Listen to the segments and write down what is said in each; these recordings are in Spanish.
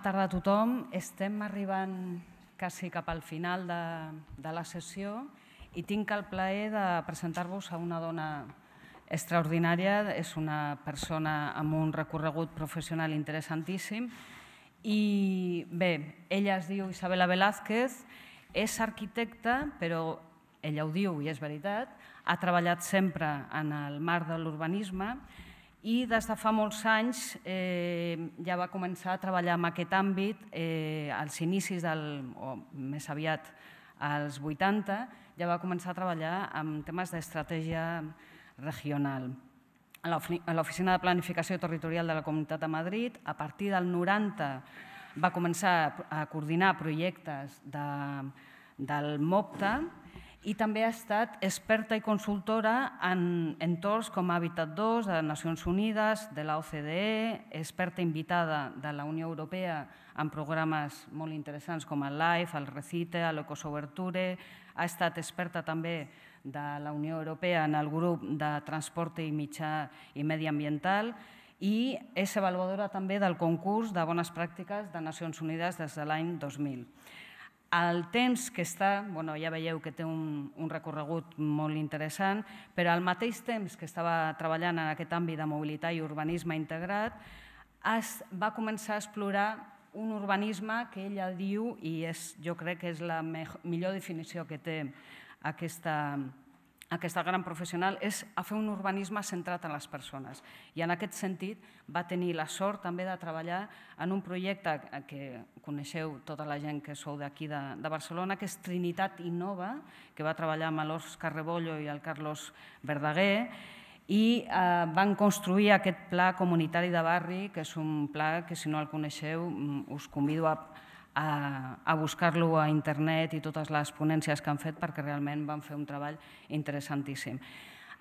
tarda a tothom. Estem arribant quasi cap al final de, de la sessió i tinc el plaer de presentar-vos a una dona extraordinària. És una persona amb un recorregut professional interessantíssim. I bé, ella es diu Isabela Velázquez, és arquitecta, però ella ho diu i és veritat, ha treballat sempre en el marc de l'urbanisme, i des de fa molts anys eh, ja va començar a treballar en aquest àmbit eh, als inicis, del, o més aviat als 80, ja va començar a treballar amb temes d'estratègia regional. A l'Oficina de Planificació Territorial de la Comunitat de Madrid, a partir del 90, va començar a coordinar projectes de, del MOPTA, i també ha estat experta i consultora en entorns com Habitat 2 de Nacions Unides, de la OCDE, experta invitada de la Unió Europea en programes molt interessants com el LIFE, el Recite, l'Ecosoberture, ha estat experta també de la Unió Europea en el grup de transport i mitjà i mediambiental i és avaluadora també del concurs de bones pràctiques de Nacions Unides des de l'any 2000. El temps que està, bueno, ja veieu que té un, un recorregut molt interessant, però al mateix temps que estava treballant en aquest àmbit de mobilitat i urbanisme integrat, es va començar a explorar un urbanisme que ella diu, i és, jo crec que és la millor definició que té aquesta, aquesta gran professional, és a fer un urbanisme centrat en les persones. I en aquest sentit va tenir la sort també de treballar en un projecte que coneixeu tota la gent que sou d'aquí de, de Barcelona, que és Trinitat Innova, que va treballar amb l'Òscar Rebollo i el Carlos Verdaguer, i eh, van construir aquest pla comunitari de barri, que és un pla que si no el coneixeu mm, us convido a a, a buscar-lo a internet i totes les ponències que han fet perquè realment van fer un treball interessantíssim.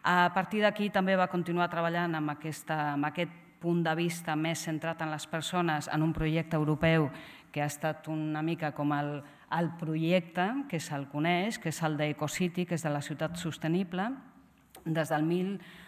A partir d'aquí també va continuar treballant amb, aquesta, amb aquest punt de vista més centrat en les persones en un projecte europeu que ha estat una mica com el, el projecte que se'l coneix, que és el d'Ecocity, que és de la ciutat sostenible, des del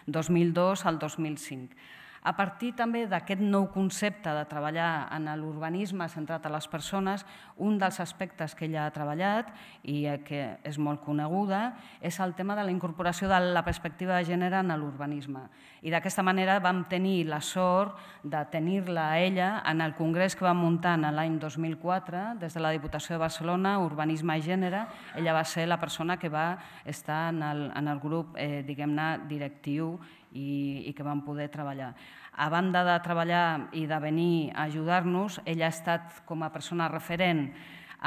2002 al 2005. A partir també d'aquest nou concepte de treballar en l'urbanisme centrat a les persones, un dels aspectes que ella ha treballat i eh, que és molt coneguda és el tema de la incorporació de la perspectiva de gènere en l'urbanisme. I d'aquesta manera vam tenir la sort de tenir-la a ella en el congrés que vam muntar en l'any 2004 des de la Diputació de Barcelona, Urbanisme i Gènere. Ella va ser la persona que va estar en el, en el grup eh, diguem-ne directiu i, i que vam poder treballar. A banda de treballar i de venir a ajudar-nos, ella ha estat com a persona referent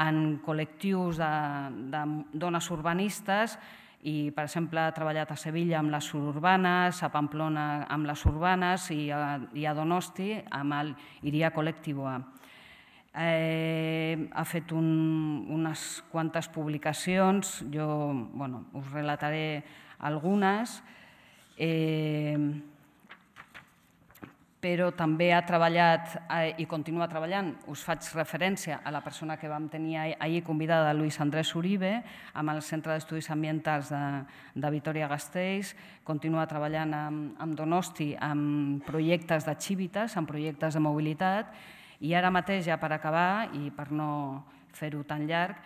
en col·lectius de, de dones urbanistes, i, per exemple, ha treballat a Sevilla amb les urbanes, a Pamplona amb les urbanes i a, i a Donosti amb el Iria Col·lectiboa. Eh, ha fet un, unes quantes publicacions, jo bueno, us relataré algunes. Eh, però també ha treballat eh, i continua treballant, us faig referència a la persona que vam tenir ahir convidada, Luis Andrés Uribe, amb el Centre d'Estudis Ambientals de, de Vitoria-Gasteiz, continua treballant amb, amb Donosti, amb projectes de xivites, amb projectes de mobilitat, i ara mateix, ja per acabar, i per no fer-ho tan llarg,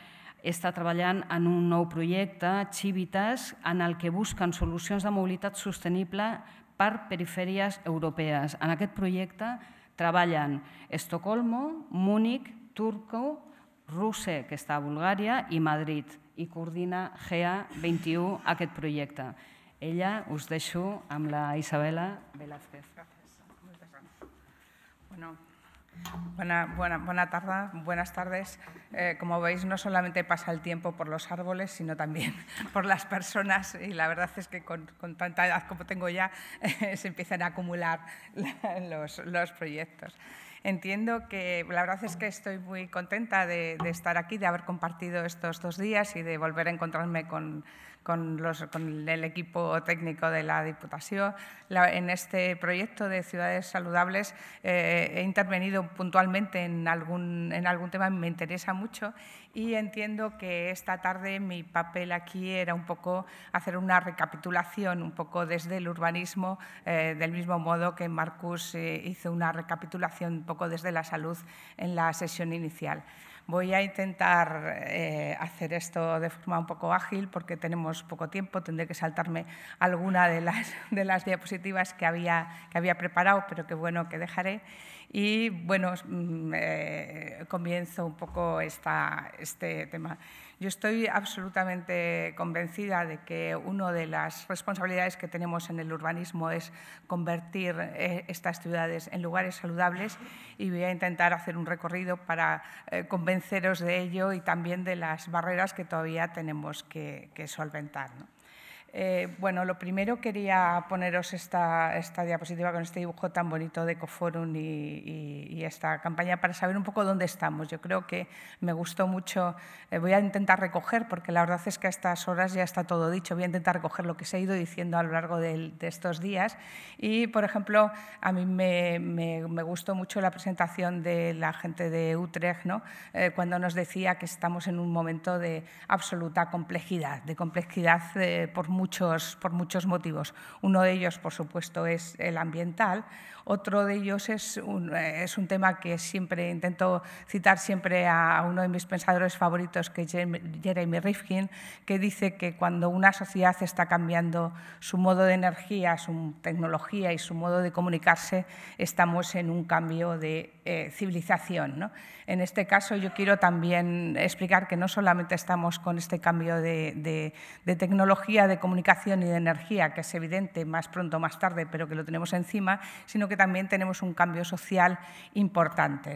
està treballant en un nou projecte, Xivitas, en el que busquen solucions de mobilitat sostenible per perifèries europees. En aquest projecte treballen Estocolmo, Múnich, Turco, Russe, que està a Bulgària, i Madrid, i coordina GEA 21 aquest projecte. Ella us deixo amb la Isabela Velázquez. Gràcies. Moltes gràcies. Bueno, Buena, buena, buena buenas tardes. Eh, como veis, no solamente pasa el tiempo por los árboles, sino también por las personas. Y la verdad es que con, tanta edad como tengo ya, eh, se empiezan a acumular los, proyectos. Entiendo que la verdad es que estoy muy contenta de estar aquí, de haber compartido estos dos días y de volver a encontrarme con, con, el equipo técnico de la Diputación. en este proyecto de ciudades saludables eh, he intervenido puntualmente en algún, en algún tema que me interesa mucho y entiendo que esta tarde mi papel aquí era un poco hacer una recapitulación, un poco desde el urbanismo, eh, del mismo modo que Marcus eh, hizo una recapitulación un poco desde la salud en la sesión inicial. Voy a intentar eh, hacer esto de forma un poco ágil porque tenemos poco tiempo, tendré que saltarme alguna de las, de las diapositivas que había, que había preparado, pero que bueno que dejaré. Y bueno, mm, eh, comienzo un poco esta, este tema. Yo estoy absolutamente convencida de que una de las responsabilidades que tenemos en el urbanismo es convertir eh, estas ciudades en lugares saludables y voy a intentar hacer un recorrido para eh, convenceros de ello y también de las barreras que todavía tenemos que, solventar. Eh, bueno, lo primero quería poneros esta, esta, diapositiva con este dibujo tan bonito de Ecoforum y, esta campaña para saber un poco dónde estamos. Yo creo que me gustó mucho, eh, voy a intentar recoger, porque la verdad es que a estas horas ya está todo dicho, voy a intentar recoger lo que se ha ido diciendo a lo largo de, estos días. Y, por ejemplo, a mí me, gustó mucho la presentación de la gente de Utrecht, ¿no? Eh, cuando nos decía que estamos en un momento de absoluta complejidad, de complejidad por por muchos motivos. Uno de ellos, por supuesto, es el ambiental, otro de ellos es un, eh, es un tema que siempre intento citar siempre a uno de mis pensadores favoritos, que es Jeremy Rifkin, que dice que cuando una sociedad está cambiando su modo de energía, su tecnología y su modo de comunicarse, estamos en un cambio de eh, civilización. En este caso, yo quiero también explicar que no solamente estamos con este cambio de, de tecnología, de comunicación y de energía, que es evidente más pronto o más tarde, pero que lo tenemos encima, sino que también tenemos un cambio social importante.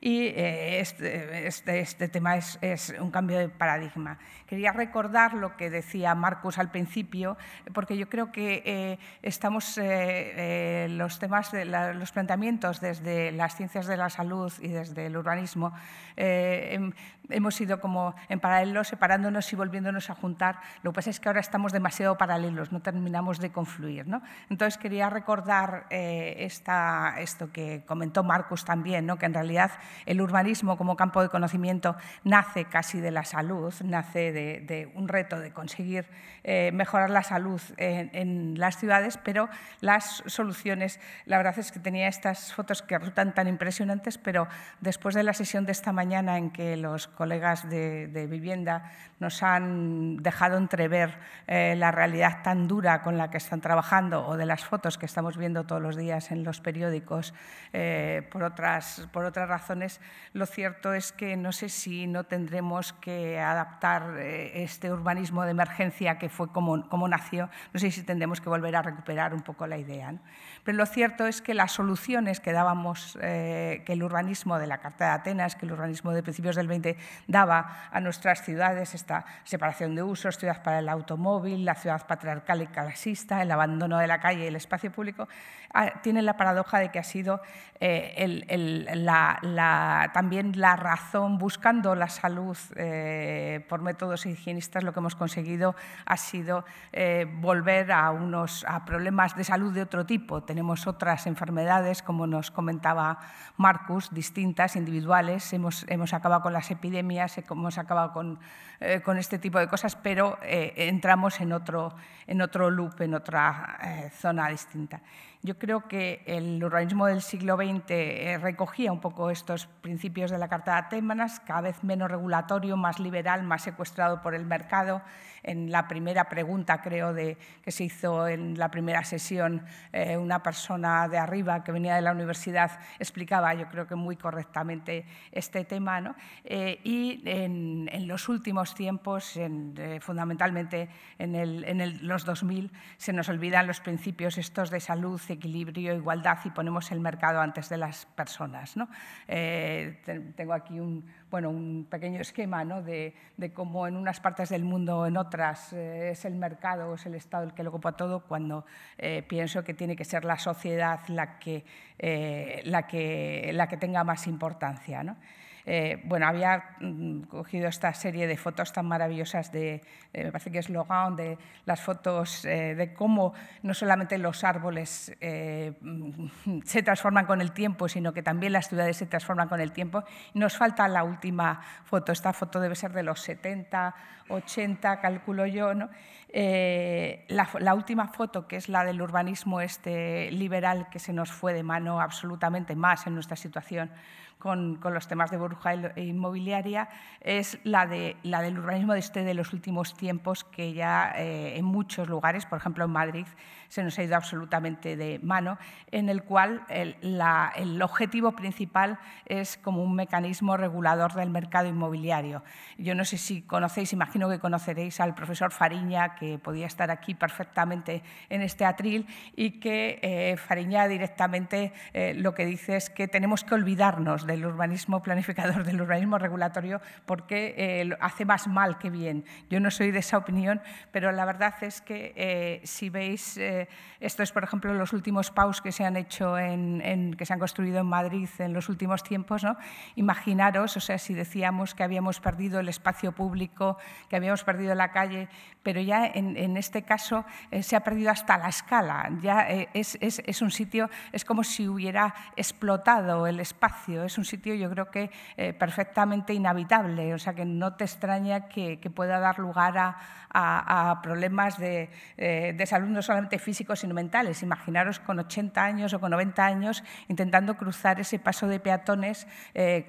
Y eh, este, este, este, tema es, un cambio de paradigma. Quería recordar lo que decía Marcus al principio, porque yo creo que eh, estamos eh, los temas, los planteamientos desde las ciencias de la salud y desde el urbanismo, em, hemos ido como en paralelo, separándonos y volviéndonos a juntar. Lo que pasa es que ahora estamos demasiado paralelos, no terminamos de confluir. ¿no? Entonces, quería recordar eh, esta, esto que comentó Marcus también, ¿no? que en realidad el urbanismo como campo de conocimiento nace casi de la salud, nace de, un reto de conseguir eh, mejorar la salud en, en, las ciudades, pero las soluciones, la verdad es que tenía estas fotos que resultan tan impresionantes, pero después de la sesión de esta mañana en que los colegas de, vivienda nos han dejado entrever eh, la realidad tan dura con la que están trabajando o de las fotos que estamos viendo todos los días en los periódicos eh, por, otras, por otras razones, lo cierto es que no sé si no tendremos que adaptar eh, este urbanismo de emergencia que fue como, como nació, no sé si tendremos que volver a recuperar un poco la idea. Pero lo cierto es que las soluciones que dábamos, eh, que el urbanismo de la Carta de Atenas, que el urbanismo de principios del 20 daba a nuestras ciudades, esta separación de usos, ciudad para el automóvil, la ciudad patriarcal y clasista, el abandono de la calle y el espacio público, ah, tienen la paradoja de que ha sido eh, también la razón buscando la salud eh, por métodos higienistas, lo que hemos conseguido ha sido volver a, unos, a problemas de salud de otro tipo, tenemos otras enfermedades, como nos comentaba Marcus, distintas, individuales. Hemos, hemos acabado con las epidemias, hemos acabado con, eh, con este tipo de cosas, pero eh, entramos en otro, en otro loop, en otra eh, zona distinta. Yo creo que el urbanismo del siglo XX recogía un poco estos principios de la Carta de Atenas, cada vez menos regulatorio, más liberal, más secuestrado por el mercado en la primera pregunta, creo, que se hizo en la primera sesión, eh, una persona de arriba que venía de la universidad explicaba, yo creo que muy correctamente, este tema. ¿no? Eh, y en, los últimos tiempos, eh, fundamentalmente en, los 2000, se nos olvidan los principios estos de salud, equilibrio, igualdad y ponemos el mercado antes de las personas. ¿no? tengo aquí un, bueno, un pequeño esquema de, cómo en unas partes del mundo, en otras, eh, es el mercado o es el Estado el que lo ocupa todo, cuando eh, pienso que tiene que ser la sociedad la que, eh, tenga más importancia. Eh, bueno, había mm, cogido esta serie de fotos tan maravillosas de, eh, me parece que es Logan, de las fotos eh, de cómo no solamente los árboles mm, se transforman con el tiempo, sino que también las ciudades se transforman con el tiempo. Nos falta la última foto, esta foto debe ser de los 70, 80, calculo yo, la, la última foto, que es la del urbanismo este liberal que se nos fue de mano absolutamente más en nuestra situación con, los temas de burbuja inmobiliaria es la, de, la del urbanismo de, este, de los últimos tiempos que ya eh, en muchos lugares, por ejemplo en Madrid, se nos ha ido absolutamente de mano, en el cual el, objetivo principal es como un mecanismo regulador del mercado inmobiliario. Yo no sé si conocéis, imagino que conoceréis al profesor Fariña, que podía estar aquí perfectamente en este atril, y que eh, Fariña directamente eh, lo que dice es que tenemos que olvidarnos de del urbanismo planificador, del urbanismo regulatorio, porque eh, hace más mal que bien. Yo no soy de esa opinión, pero la verdad es que eh, si veis, eh, esto es, por ejemplo, los últimos PAUs que se han hecho, en, que se han construido en Madrid en los últimos tiempos, ¿no? imaginaros, o sea, si decíamos que habíamos perdido el espacio público, que habíamos perdido la calle, pero ya en, este caso eh, se ha perdido hasta la escala. Ya eh, es, un sitio, es como si hubiera explotado el espacio. Es un sitio, yo creo que eh, perfectamente inhabitable. O sea que no te extraña que, pueda dar lugar a, problemas de, salud no solamente físicos sino mentales. Imaginaros con 80 años o con 90 años intentando cruzar ese paso de peatones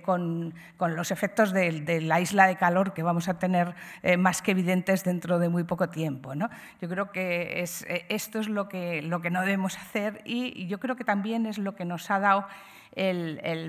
con, los efectos de, de, la isla de calor que vamos a tener más que evidentes dentro de muy poco tiempo. ¿no? Yo creo que es, eh, esto es lo que, lo que no debemos hacer y yo creo que también es lo que nos ha dado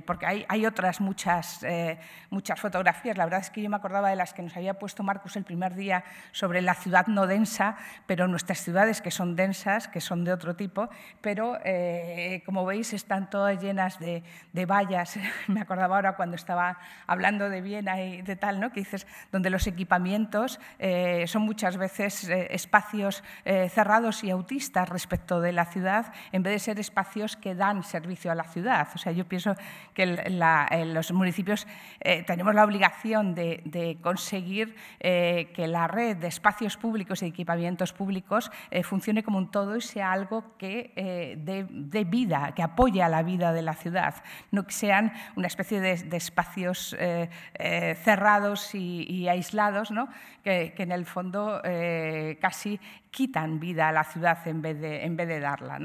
porque hay, otras muchas, eh, muchas fotografías. La verdad es que yo me acordaba de las que nos había puesto Marcus el primer día sobre la ciudad no densa, pero nuestras ciudades que son densas, que son de otro tipo, pero eh, como veis están todas llenas de, vallas. me acordaba ahora cuando estaba hablando de Viena y de tal, ¿no? que dices, donde los equipamientos eh, son muchas veces espacios cerrados y autistas respecto de la ciudad, en vez de ser espacios que dan servicio a la ciudad. O sea, yo pienso que eh, los municipios eh, tenemos la obligación de, conseguir eh, que la red de espacios públicos y equipamientos públicos funcione como un todo y sea algo que dé vida, que apoye a la vida de la ciudad, no que sean una especie de, espacios cerrados y, aislados, que, en el fondo casi quitan vida a la ciudad en vez de, darla.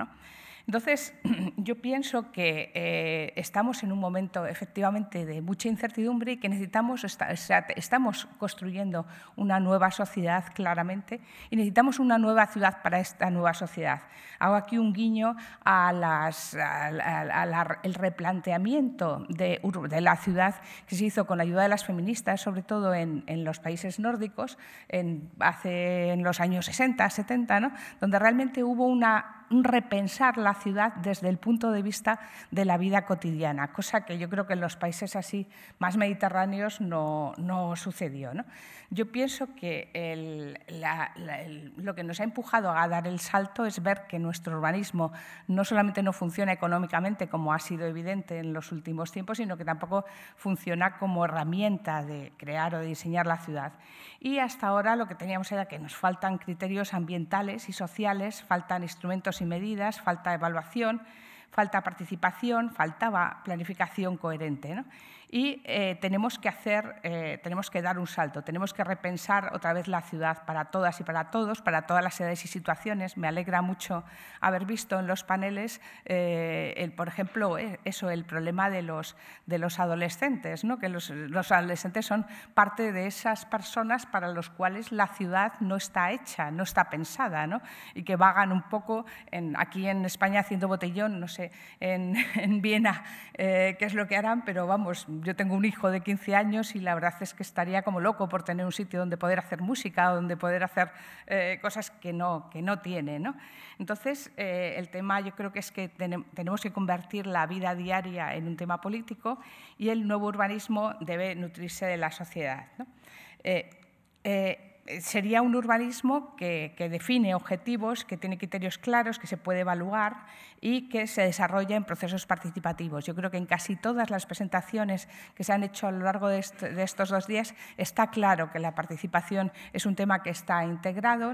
Entonces, yo pienso que eh, estamos en un momento efectivamente de mucha incertidumbre y que necesitamos, estamos construyendo una nueva sociedad claramente y necesitamos una nueva ciudad para esta nueva sociedad. Hago aquí un guiño al a replanteamiento de, la ciudad que se hizo con la ayuda de las feministas, sobre todo en, en los países nórdicos, en, hace, en los años 60, 70, donde realmente hubo una repensar la ciudad desde el punto de vista de la vida cotidiana, cosa que yo creo que en los países así más mediterráneos no, sucedió. Yo pienso que lo que nos ha empujado a dar el salto es ver que nuestro urbanismo no solamente no funciona económicamente, como ha sido evidente en los últimos tiempos, sino que tampoco funciona como herramienta de crear o de diseñar la ciudad. Y hasta ahora lo que teníamos era que nos faltan criterios ambientales y sociales, faltan instrumentos y medidas, falta evaluación, falta participación, faltaba planificación coherente. ¿no? y eh, tenemos que hacer, eh, tenemos que dar un salto, tenemos que repensar otra vez la ciudad para todas y para todos, para todas las edades y situaciones. Me alegra mucho haber visto en los paneles, eh, el, por ejemplo, eso, el problema de los, de los adolescentes, ¿no? que los, adolescentes son parte de esas personas para los cuales la ciudad no está hecha, no está pensada, ¿no? y que vagan un poco en, aquí en España haciendo botellón, no sé, en, en Viena qué es lo que harán, pero vamos, yo tengo un hijo de 15 años y la verdad es que estaría como loco por tener un sitio donde poder hacer música o donde poder hacer eh, cosas que no, que no tiene. ¿no? Entonces, eh, el tema yo creo que es que tenemos que convertir la vida diaria en un tema político y el nuevo urbanismo debe nutrirse de la sociedad. Eh, sería un urbanismo que, que, define objetivos, que tiene criterios claros, que se puede evaluar y que se desarrolla en procesos participativos. Yo creo que en casi todas las presentaciones que se han hecho a lo largo de, estos dos días está claro que la participación es un tema que está integrado.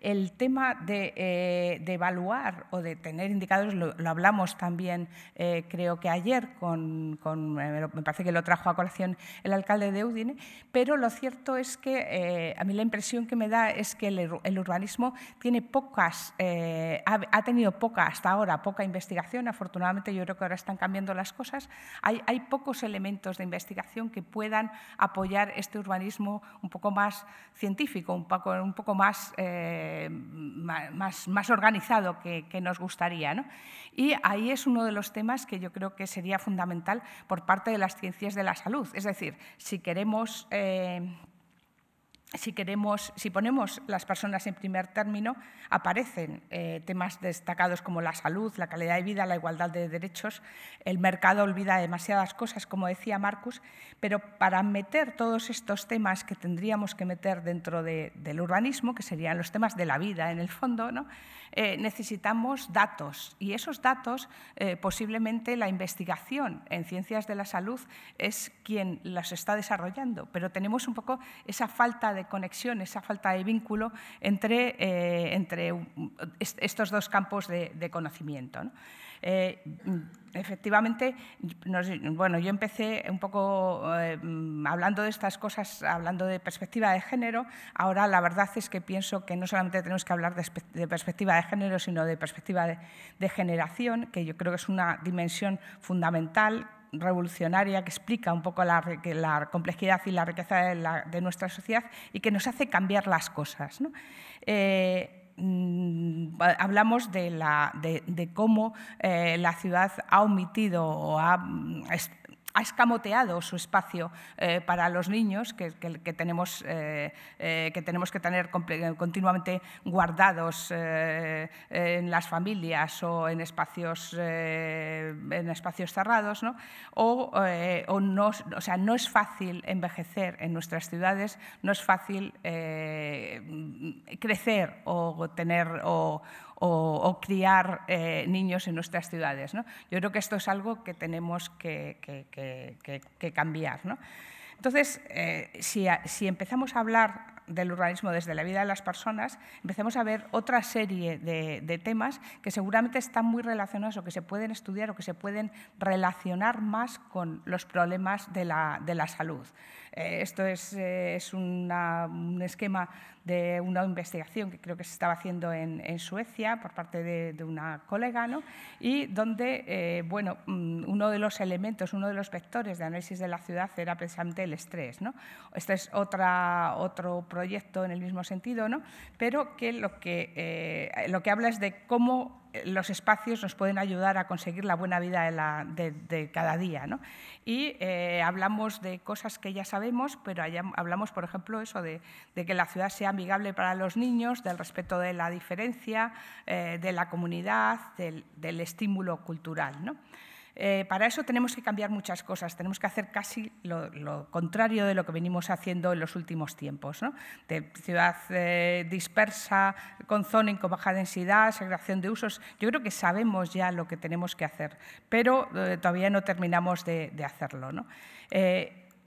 El tema eh, de, evaluar o de tener indicadores lo, hablamos también, eh, creo que ayer, con, eh, me parece que lo trajo a colación el alcalde de Udine, pero lo cierto es que a mí la impresión que me da es que el, urbanismo tiene pocas, ha, ha tenido poca hasta ahora poca investigación. Afortunadamente yo creo que ahora están cambiando las cosas. Hay, hay pocos elementos de investigación que puedan apoyar este urbanismo un poco más científico, un poco, un poco más, eh, más, más, organizado que, que nos gustaría. ¿no? Y ahí es uno de los temas que yo creo que sería fundamental por parte de las ciencias de la salud. Es decir, si queremos... Eh, si, queremos, si ponemos las personas en primer término, aparecen eh, temas destacados como la salud, la calidad de vida, la igualdad de derechos. El mercado olvida demasiadas cosas, como decía Marcus, pero para meter todos estos temas que tendríamos que meter dentro del urbanismo, que serían los temas de la vida en el fondo, ¿no? Eh, necesitamos datos. Y esos datos, eh, posiblemente la investigación en ciencias de la salud es quien las está desarrollando, pero tenemos un poco esa falta de conexión, esa falta de vínculo entre, eh, entre estos dos campos de, conocimiento. Eh, efectivamente, bueno, yo empecé un poco eh, mm, hablando de estas cosas, hablando de perspectiva de género. Ahora la verdad es que pienso que no solamente tenemos que hablar de, perspectiva de género, sino de perspectiva de generación, que yo creo que es una dimensión fundamental revolucionaria que explica un poco la, complejidad y la riqueza de, nuestra sociedad y que nos hace cambiar las cosas. Eh, mm, hablamos de, cómo eh, la ciudad ha omitido o ha mm, ha escamoteado su espacio eh, para los niños que, tenemos, eh, eh, que tenemos que tener continuamente guardados en las familias o en espacios, en espacios cerrados. ¿no? O, no, o sea, no es fácil envejecer en nuestras ciudades, no es fácil crecer o tener... O, o, criar eh, niños en nuestras ciudades. Yo creo que esto es algo que tenemos que, cambiar. Entonces, eh, si, empezamos a hablar del urbanismo desde la vida de las personas, empecemos a ver otra serie de, temas que seguramente están muy relacionados o que se pueden estudiar o que se pueden relacionar más con los problemas de la salud. Eh, esto es, eh, un esquema de una investigación que creo que se estaba haciendo en, Suecia por parte de, una colega, ¿no? y donde eh, bueno, mm, uno de los elementos, uno de los vectores de análisis de la ciudad era precisamente el estrés. ¿no? Este es otra, otro proyecto en el mismo sentido, pero que lo que, lo que habla es de cómo los espacios nos pueden ayudar a conseguir la buena vida de, cada día. Y eh, hablamos de cosas que ya sabemos, pero hablamos, por ejemplo, eso de, que la ciudad sea amigable para los niños, del respeto de la diferencia, eh, de la comunidad, del, estímulo cultural. Eh, para eso tenemos que cambiar muchas cosas, tenemos que hacer casi lo, contrario de lo que venimos haciendo en los últimos tiempos, de ciudad eh, dispersa, con zoning con baja densidad, segregación de usos. Yo creo que sabemos ya lo que tenemos que hacer, pero eh, todavía no terminamos de, hacerlo.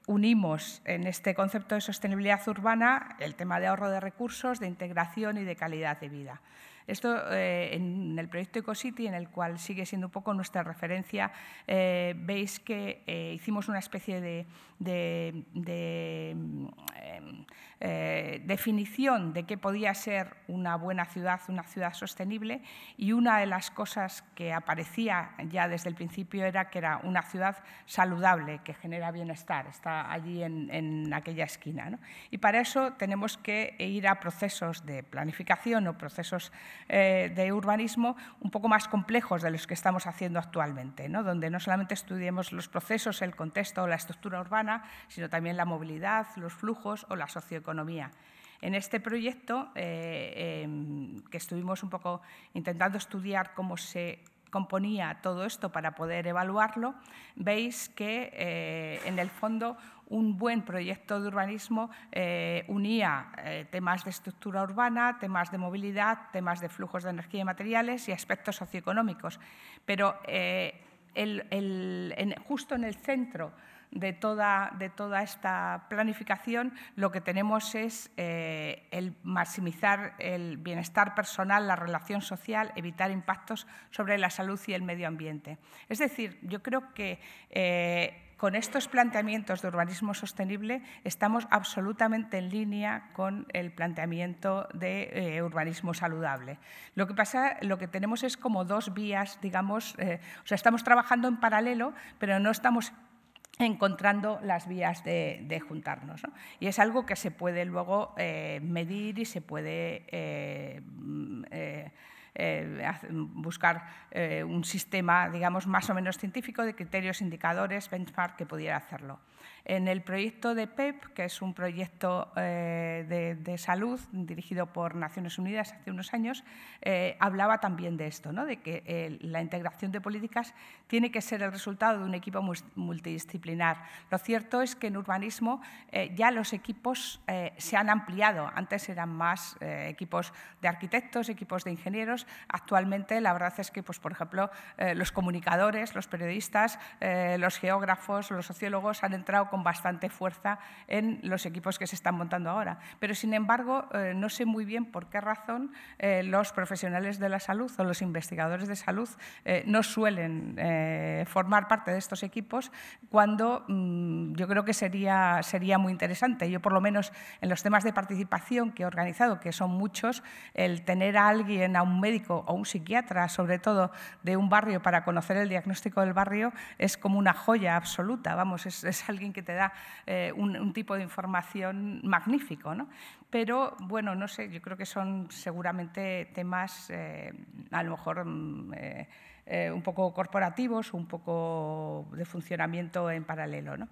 unimos en este concepto de sostenibilidad urbana el tema de ahorro de recursos, de integración y de calidad de vida. Esto eh, en el proyecto EcoCity, en el cual sigue siendo un poco nuestra referencia, eh, veis que eh, hicimos una especie de, definición de qué podía ser una buena ciudad, una ciudad sostenible, y una de las cosas que aparecía ya desde el principio era que era una ciudad saludable, que genera bienestar, está allí en, aquella esquina. Y para eso tenemos que ir a procesos de planificación o procesos eh, de urbanismo un poco más complejos de los que estamos haciendo actualmente, donde no solamente estudiemos los procesos, el contexto o la estructura urbana, sino también la movilidad, los flujos o la socioeconomía. En este proyecto, eh, em, que estuvimos un poco intentando estudiar cómo se componía todo esto para poder evaluarlo, veis que eh, en el fondo un buen proyecto de urbanismo eh, unía eh, temas de estructura urbana, temas de movilidad, temas de flujos de energía y materiales y aspectos socioeconómicos. Pero eh, justo en el centro de toda, de toda, esta planificación, lo que tenemos es el maximizar el bienestar personal, la relación social, evitar impactos sobre la salud y el medio ambiente. Es decir, yo creo que con estos planteamientos de urbanismo sostenible estamos absolutamente en línea con el planteamiento de eh, urbanismo saludable. Lo que pasa, lo que tenemos es como dos vías, digamos, eh, o sea, estamos trabajando en paralelo, pero no estamos encontrando las vías de, juntarnos. Y es algo que se puede luego eh, medir y se puede mm, eh, buscar eh, un sistema, digamos, más o menos científico de criterios, indicadores, benchmark que pudiera hacerlo. En el proyecto de PEP, que es un proyecto eh, de, salud dirigido por Naciones Unidas hace unos años, eh, hablaba también de esto, de que eh, la integración de políticas tiene que ser el resultado de un equipo multidisciplinar. Lo cierto es que en urbanismo ya los equipos se han ampliado. Antes eran más equipos de arquitectos, equipos de ingenieros. Actualmente la verdad es que, pues, por ejemplo, los comunicadores, los periodistas, los geógrafos, los sociólogos han entrado con bastante fuerza en los equipos que se están montando ahora. Pero, sin embargo, eh, no sé muy bien por qué razón eh, los profesionales de la salud o los investigadores de salud eh, no suelen formar parte de estos equipos cuando mm, yo creo que sería, sería muy interesante. Yo, por lo menos, en los temas de participación que he organizado, que son muchos, el tener a alguien, a un médico o un psiquiatra, sobre todo, de un barrio para conocer el diagnóstico del barrio, es como una joya absoluta. Vamos, es, es alguien que te da eh, un, tipo de información magnífico. ¿no? Pero bueno, no sé, yo creo que son seguramente temas eh, a lo mejor... Mm, eh, un poco corporativos, un poco de funcionamiento en paralelo. ¿no?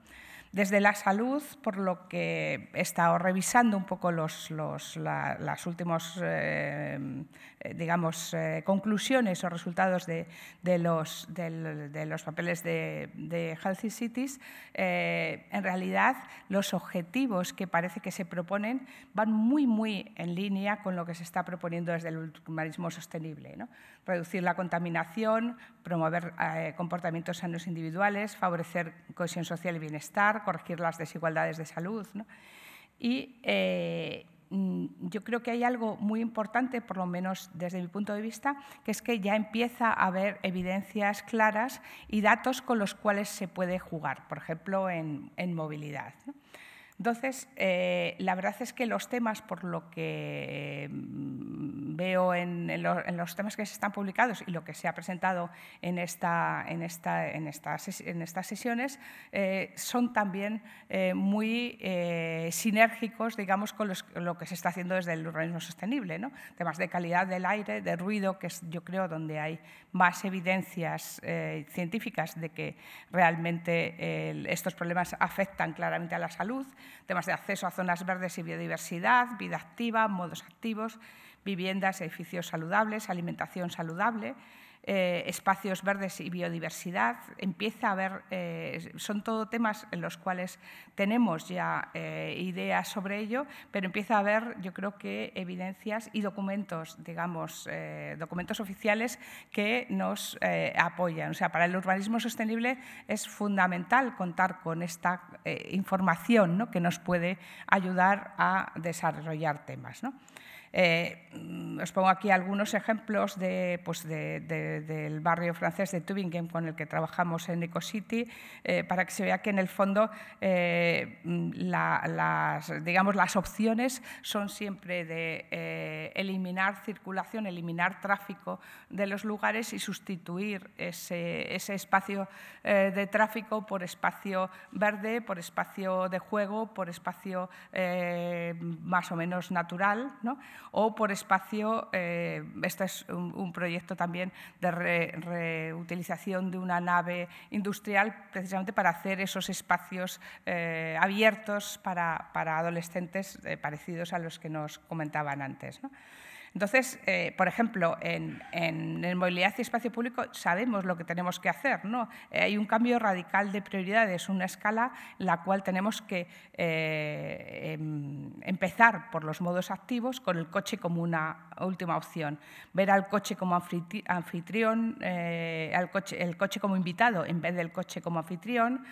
Desde la salud, por lo que he estado revisando un poco los, los las últimas eh, eh, eh, conclusiones o resultados de, de, los, papeles de, Healthy Cities, en realidad los objetivos que parece que se proponen van muy, muy en línea con lo que se está proponiendo desde el urbanismo sostenible. Reducir la contaminación, promover comportamientos sanos individuales, favorecer cohesión social y bienestar, corregir las desigualdades de salud. Y eh, mm, yo creo que hay algo muy importante, por lo menos desde mi punto de vista, que es que ya empieza a haber evidencias claras y datos con los cuales se puede jugar, por ejemplo, en, movilidad. Entonces, eh, la verdad es que los temas, por lo que mm, veo en, los temas que se están publicados y lo que se ha presentado en, estas sesiones, eh, son también eh, muy sinérgicos, digamos, con lo que se está haciendo desde el urbanismo sostenible. ¿no? Temas de calidad del aire, de ruido, que es, yo creo donde hay más evidencias científicas de que realmente estos problemas afectan claramente a la salud temas de acceso a zonas verdes y biodiversidad, vida activa, modos activos, viviendas, edificios saludables, alimentación saludable, eh, espacios verdes y biodiversidad. Empieza a haber, eh, son todo temas en los cuales tenemos ya eh, ideas sobre ello, pero empieza a haber, yo creo que, evidencias y documentos, digamos, documentos oficiales que nos apoyan. O sea, para el urbanismo sostenible es fundamental contar con esta información que nos puede ayudar a desarrollar temas. ¿no? Eh, mm, os pongo aquí algunos ejemplos pues del barrio francés de Tübingen con el que trabajamos en EcoCity, eh, para que se vea que en el fondo eh, mm, las, opciones son siempre de eliminar circulación, eliminar tráfico de los lugares y sustituir ese, ese espacio de tráfico por espacio verde, por espacio de juego, por espacio más o menos natural. ¿no? o por espacio, eh, este es un, proyecto también de reutilización de una nave industrial precisamente para hacer esos espacios eh, abiertos para, adolescentes eh, parecidos a los que nos comentaban antes. Entonces, eh, por ejemplo, en, movilidad y espacio público sabemos lo que tenemos que hacer. ¿no? Eh, hay un cambio radical de prioridades, una escala la cual tenemos que eh, em, empezar por los modos activos con el coche como una última opción. Ver al coche como anfitrión, el coche como invitado en vez del coche como anfitrión,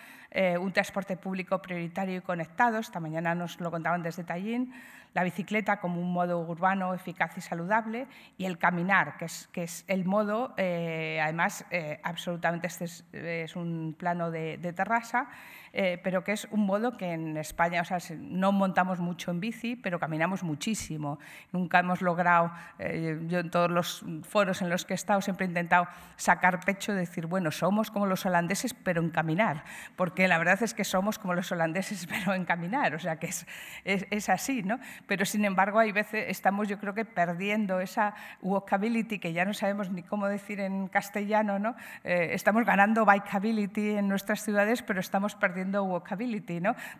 un transporte público prioritario y conectado. Esta mañana nos lo contaban desde Tallinn la bicicleta como un modo urbano eficaz y saludable y el caminar, que es, que es el modo, eh, además, eh, absolutamente este eh, es, un plano de terraza, eh, pero que es un modo que en España, o sea, no montamos mucho en bici, pero caminamos muchísimo. Nunca hemos logrado, eh, yo en todos los foros en los que he estado siempre he intentado sacar pecho, y decir, bueno, somos como los holandeses, pero en caminar, porque la verdad es que somos como los holandeses, pero en caminar, o sea, que es, es, así, ¿no? Pero sin embargo, hay veces, estamos yo creo que perdiendo esa walkability, que ya no sabemos ni cómo decir en castellano, ¿no? Eh, estamos ganando bikeability en nuestras ciudades, pero estamos perdiendo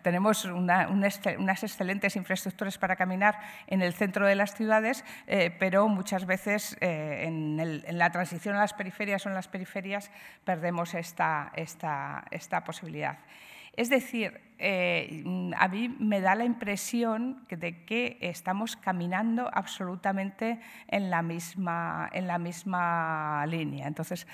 tenemos unas excelentes infraestructuras para caminar en el centro de las ciudades, eh, pero muchas veces eh, en, la transición a las periferias o en las periferias perdemos esta, posibilidad. Es decir, eh, a mí me da la impresión de que estamos caminando absolutamente en la misma, línea. Entonces,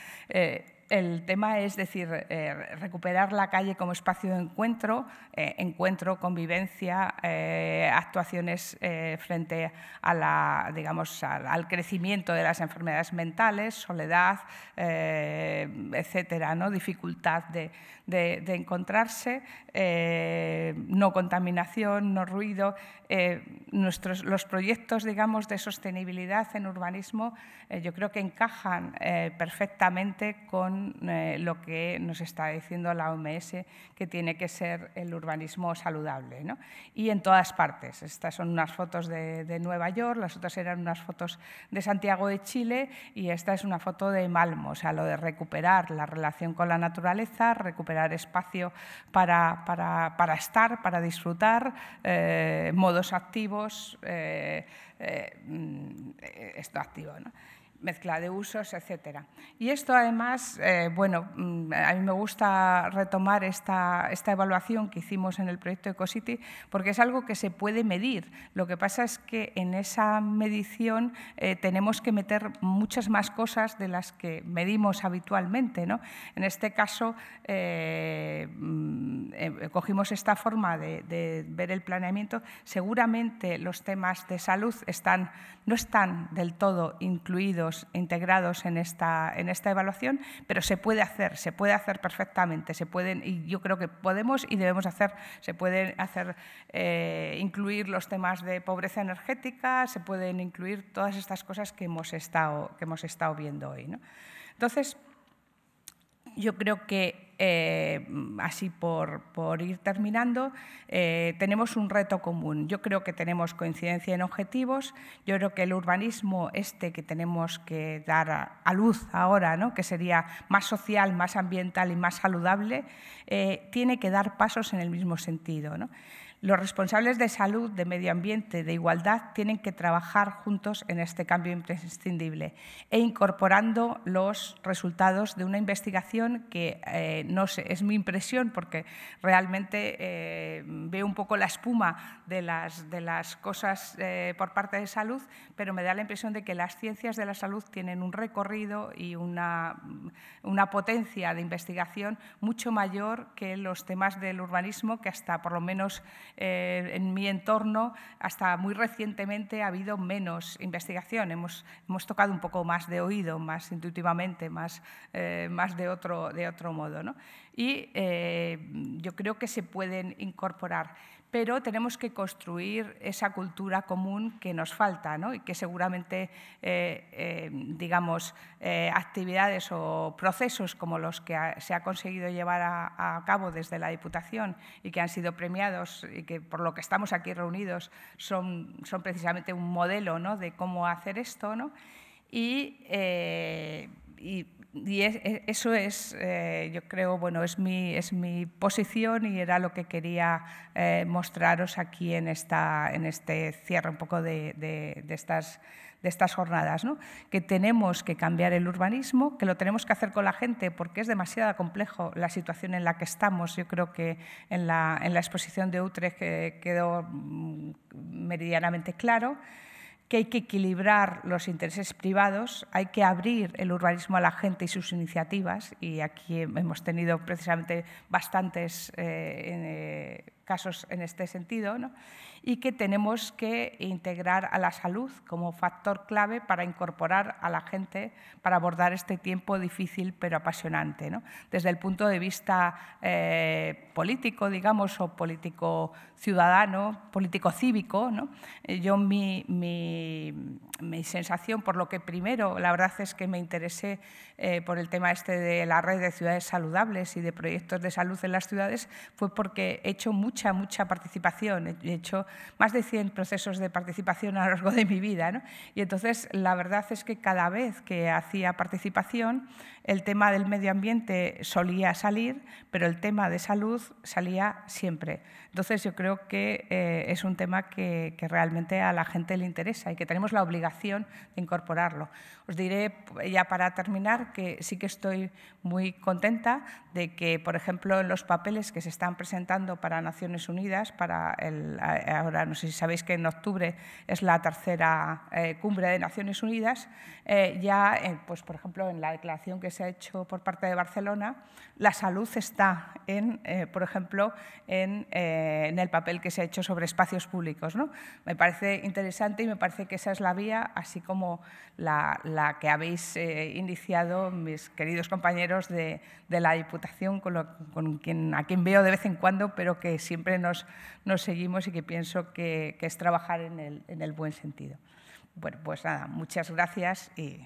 el tema es decir, eh, recuperar la calle como espacio de encuentro, eh, encuentro, convivencia, eh, actuaciones frente a digamos, al, crecimiento de las enfermedades mentales, soledad, etcétera, ¿no? dificultad de, de, encontrarse, eh, no contaminación, no ruido. Eh, nuestros, los proyectos, digamos, de sostenibilidad en urbanismo eh, yo creo que encajan perfectamente con lo que nos está diciendo la OMS, que tiene que ser el urbanismo saludable. Y en todas partes. Estas son unas fotos de, de Nueva York, las otras eran unas fotos de Santiago de Chile y esta es una foto de Malmo, o sea, lo de recuperar la relación con la naturaleza, recuperar espacio para, estar, para disfrutar, eh, modos activos, eh, eh, mm, esto activo. ¿no? mezcla de usos, etcétera. Y esto además, eh, bueno, mm, a mí me gusta retomar esta, esta, evaluación que hicimos en el proyecto EcoCity porque es algo que se puede medir. Lo que pasa es que en esa medición eh, tenemos que meter muchas más cosas de las que medimos habitualmente. ¿no? En este caso, eh, mm, cogimos esta forma de, ver el planeamiento. Seguramente los temas de salud no están del todo incluidos integrados en esta, en esta evaluación, pero se puede hacer, se puede hacer perfectamente, se pueden, y yo creo que podemos y debemos hacer, se pueden hacer, eh, incluir los temas de pobreza energética, se pueden incluir todas estas cosas que hemos estado, que hemos estado viendo hoy. Entonces, yo creo que eh, así por, ir terminando, eh, tenemos un reto común. Yo creo que tenemos coincidencia en objetivos, yo creo que el urbanismo este que tenemos que dar a, luz ahora, que sería más social, más ambiental y más saludable, eh, tiene que dar pasos en el mismo sentido. Los responsables de salud, de medio ambiente, de igualdad tienen que trabajar juntos en este cambio imprescindible e incorporando los resultados de una investigación que eh, no sé, es mi impresión porque realmente eh, veo un poco la espuma de las, de las cosas eh, por parte de salud, pero me da la impresión de que las ciencias de la salud tienen un recorrido y una, una potencia de investigación mucho mayor que los temas del urbanismo que hasta por lo menos eh, en mi entorno, hasta muy recientemente ha habido menos investigación. Hemos, tocado un poco más de oído, más intuitivamente, más, eh, más de, otro, de otro modo. Y eh, yo creo que se pueden incorporar pero tenemos que construir esa cultura común que nos falta y que seguramente, eh, eh, digamos, eh, actividades o procesos como los que se ha conseguido llevar a, cabo desde la Diputación y que han sido premiados y que por lo que estamos aquí reunidos son, son precisamente un modelo de cómo hacer esto. ¿no? y y e, eso es, eh, yo creo, bueno, es mi, posición y era lo que quería eh, mostraros aquí en, este cierre un poco de, de, estas jornadas, ¿no? que tenemos que cambiar el urbanismo, que lo tenemos que hacer con la gente porque es demasiado complejo la situación en la que estamos. Yo creo que en la, en la exposición de Utrecht eh, quedó mm, meridianamente claro que hay que equilibrar los intereses privados, hay que abrir el urbanismo a la gente y sus iniciativas, y aquí hemos tenido precisamente bastantes eh, eh, casos en este sentido, ¿no? y que tenemos que integrar a la salud como factor clave para incorporar a la gente para abordar este tiempo difícil pero apasionante. Desde el punto de vista eh, político, digamos, o político ciudadano, político cívico, eh, yo mi, mi, sensación, por lo que primero, la verdad es que me interesé eh, por el tema este de la red de ciudades saludables y de proyectos de salud en las ciudades, fue porque he hecho mucha, mucha participación, he hecho más de 100 procesos de participación a lo largo de mi vida. Y entonces la verdad es que cada vez que hacía participación el tema del medio ambiente solía salir, pero el tema de salud salía siempre. Entonces yo creo que eh, es un tema que, realmente a la gente le interesa y que tenemos la obligación de incorporarlo. Os diré ya para terminar que sí que estoy muy contenta de que, por ejemplo, en los papeles que se están presentando para Naciones Unidas, para el, ahora no sé si sabéis que en octubre es la tercera eh, cumbre de Naciones Unidas, eh, ya, pues, por ejemplo, en la declaración que se ha hecho por parte de Barcelona, la salud está, en, eh, por ejemplo, en, eh, en, el papel que se ha hecho sobre espacios públicos. ¿no? Me parece interesante y me parece que esa es la vía, así como la, la que habéis eh, iniciado mis queridos compañeros de, de la Diputación, con, quien, a quien veo de vez en cuando, pero que siempre nos, nos seguimos y que pienso que, es trabajar en el, en el buen sentido. Bueno, pues nada, muchas gracias y...